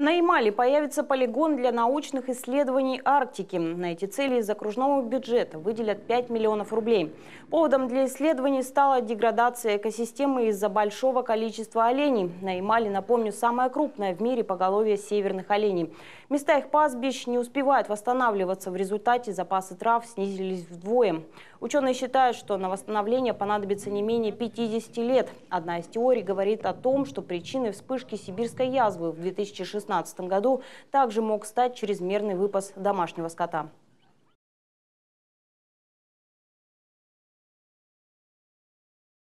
На Ямале появится полигон для научных исследований Арктики. На эти цели из окружного бюджета выделят 5 миллионов рублей. Поводом для исследований стала деградация экосистемы из-за большого количества оленей. На Ямале, напомню, самая крупная в мире поголовье северных оленей. Места их пастбищ не успевают восстанавливаться. В результате запасы трав снизились вдвое. Ученые считают, что на восстановление понадобится не менее 50 лет. Одна из теорий говорит о том, что причиной вспышки сибирской язвы в 2006 2016 году также мог стать чрезмерный выпас домашнего скота.